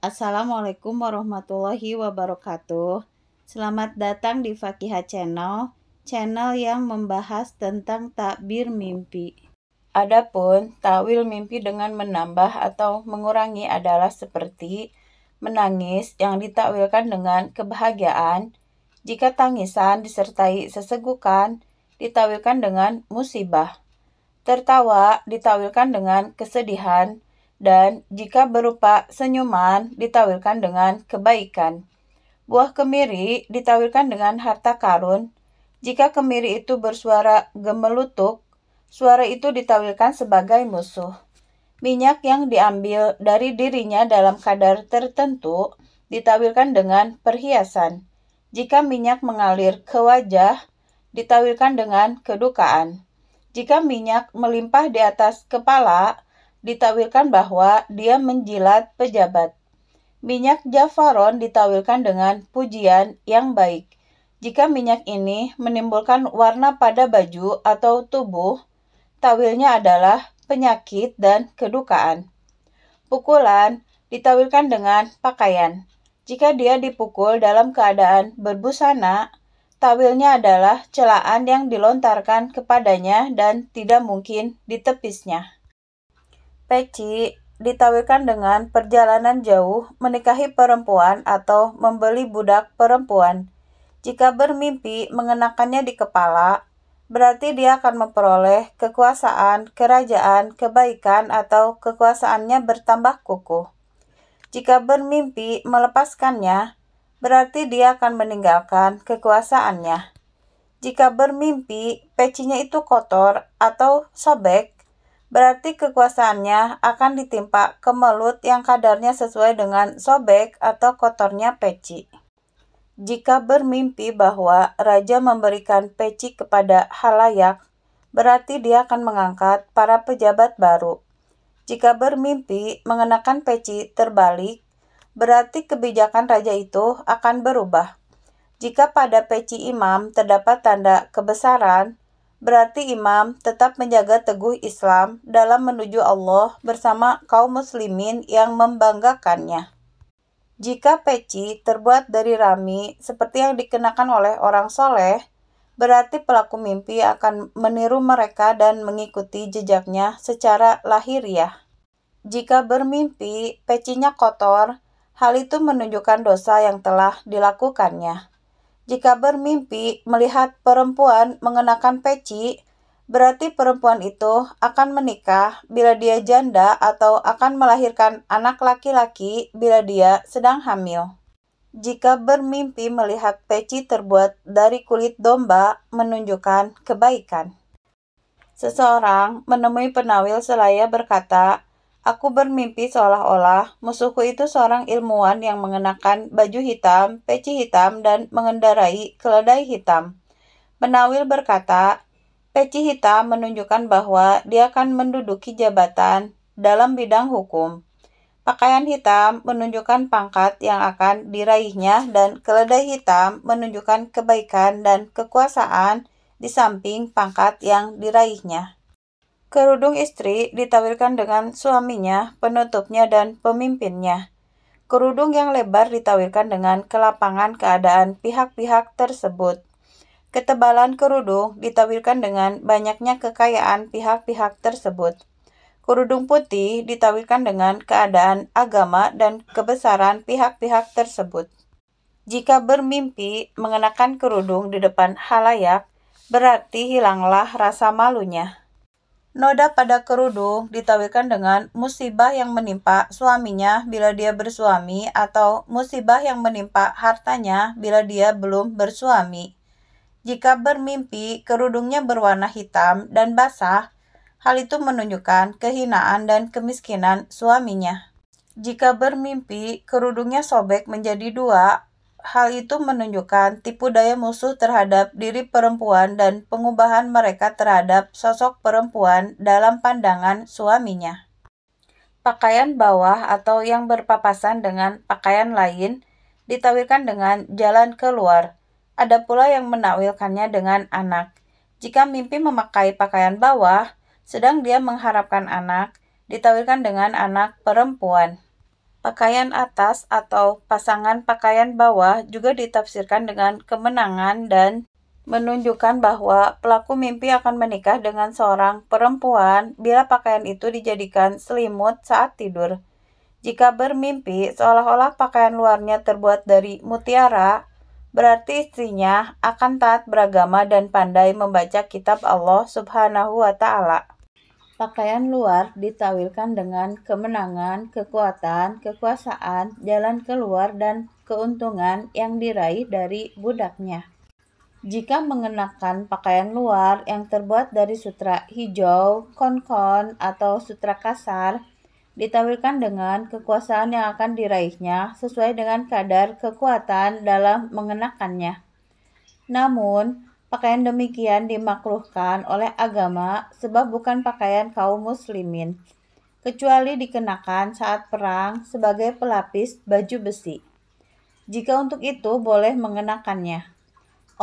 Assalamualaikum warahmatullahi wabarakatuh. Selamat datang di Fakihah Channel, channel yang membahas tentang takbir mimpi. Adapun takwil mimpi dengan menambah atau mengurangi adalah seperti menangis yang ditakwilkan dengan kebahagiaan. Jika tangisan disertai sesegukan, ditawilkan dengan musibah. Tertawa ditawilkan dengan kesedihan dan jika berupa senyuman ditawirkan dengan kebaikan. Buah kemiri ditawirkan dengan harta karun. Jika kemiri itu bersuara gemelutuk, suara itu ditawirkan sebagai musuh. Minyak yang diambil dari dirinya dalam kadar tertentu ditawirkan dengan perhiasan. Jika minyak mengalir ke wajah, ditawirkan dengan kedukaan. Jika minyak melimpah di atas kepala, ditawilkan bahwa dia menjilat pejabat. Minyak javaron ditawilkan dengan pujian yang baik. Jika minyak ini menimbulkan warna pada baju atau tubuh, tawilnya adalah penyakit dan kedukaan. Pukulan ditawilkan dengan pakaian. Jika dia dipukul dalam keadaan berbusana, tawilnya adalah celaan yang dilontarkan kepadanya dan tidak mungkin ditepisnya. Peci ditawirkan dengan perjalanan jauh, menikahi perempuan, atau membeli budak perempuan. Jika bermimpi mengenakannya di kepala, berarti dia akan memperoleh kekuasaan, kerajaan, kebaikan, atau kekuasaannya bertambah kukuh. Jika bermimpi melepaskannya, berarti dia akan meninggalkan kekuasaannya. Jika bermimpi pecinya itu kotor atau sobek, berarti kekuasaannya akan ditimpa ke kemelut yang kadarnya sesuai dengan sobek atau kotornya peci. Jika bermimpi bahwa raja memberikan peci kepada halayak, berarti dia akan mengangkat para pejabat baru. Jika bermimpi mengenakan peci terbalik, berarti kebijakan raja itu akan berubah. Jika pada peci imam terdapat tanda kebesaran, berarti imam tetap menjaga teguh Islam dalam menuju Allah bersama kaum muslimin yang membanggakannya. Jika peci terbuat dari rami seperti yang dikenakan oleh orang soleh, berarti pelaku mimpi akan meniru mereka dan mengikuti jejaknya secara lahiriah. Jika bermimpi pecinya kotor, hal itu menunjukkan dosa yang telah dilakukannya. Jika bermimpi melihat perempuan mengenakan peci, berarti perempuan itu akan menikah bila dia janda atau akan melahirkan anak laki-laki bila dia sedang hamil. Jika bermimpi melihat peci terbuat dari kulit domba, menunjukkan kebaikan. Seseorang menemui penawil selaya berkata, Aku bermimpi seolah-olah musuhku itu seorang ilmuwan yang mengenakan baju hitam, peci hitam, dan mengendarai keledai hitam. Menawil berkata, peci hitam menunjukkan bahwa dia akan menduduki jabatan dalam bidang hukum. Pakaian hitam menunjukkan pangkat yang akan diraihnya dan keledai hitam menunjukkan kebaikan dan kekuasaan di samping pangkat yang diraihnya. Kerudung istri ditawirkan dengan suaminya, penutupnya, dan pemimpinnya. Kerudung yang lebar ditawirkan dengan kelapangan keadaan pihak-pihak tersebut. Ketebalan kerudung ditawirkan dengan banyaknya kekayaan pihak-pihak tersebut. Kerudung putih ditawirkan dengan keadaan agama dan kebesaran pihak-pihak tersebut. Jika bermimpi mengenakan kerudung di depan halayak, berarti hilanglah rasa malunya. Noda pada kerudung ditawirkan dengan musibah yang menimpa suaminya bila dia bersuami atau musibah yang menimpa hartanya bila dia belum bersuami. Jika bermimpi kerudungnya berwarna hitam dan basah, hal itu menunjukkan kehinaan dan kemiskinan suaminya. Jika bermimpi kerudungnya sobek menjadi dua Hal itu menunjukkan tipu daya musuh terhadap diri perempuan dan pengubahan mereka terhadap sosok perempuan dalam pandangan suaminya. Pakaian bawah atau yang berpapasan dengan pakaian lain ditawilkan dengan jalan keluar. Ada pula yang menakwilkannya dengan anak. Jika mimpi memakai pakaian bawah, sedang dia mengharapkan anak, ditawilkan dengan anak perempuan. Pakaian atas atau pasangan pakaian bawah juga ditafsirkan dengan kemenangan dan menunjukkan bahwa pelaku mimpi akan menikah dengan seorang perempuan bila pakaian itu dijadikan selimut saat tidur. Jika bermimpi seolah-olah pakaian luarnya terbuat dari mutiara, berarti istrinya akan taat beragama dan pandai membaca kitab Allah Subhanahu wa taala. Pakaian luar ditawilkan dengan kemenangan, kekuatan, kekuasaan, jalan keluar, dan keuntungan yang diraih dari budaknya. Jika mengenakan pakaian luar yang terbuat dari sutra hijau, konkon, atau sutra kasar, ditawilkan dengan kekuasaan yang akan diraihnya sesuai dengan kadar kekuatan dalam mengenakannya. Namun, Pakaian demikian dimakruhkan oleh agama sebab bukan pakaian kaum muslimin, kecuali dikenakan saat perang sebagai pelapis baju besi. Jika untuk itu boleh mengenakannya.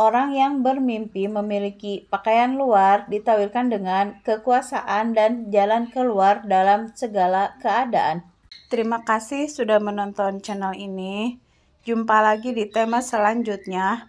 Orang yang bermimpi memiliki pakaian luar ditawirkan dengan kekuasaan dan jalan keluar dalam segala keadaan. Terima kasih sudah menonton channel ini. Jumpa lagi di tema selanjutnya.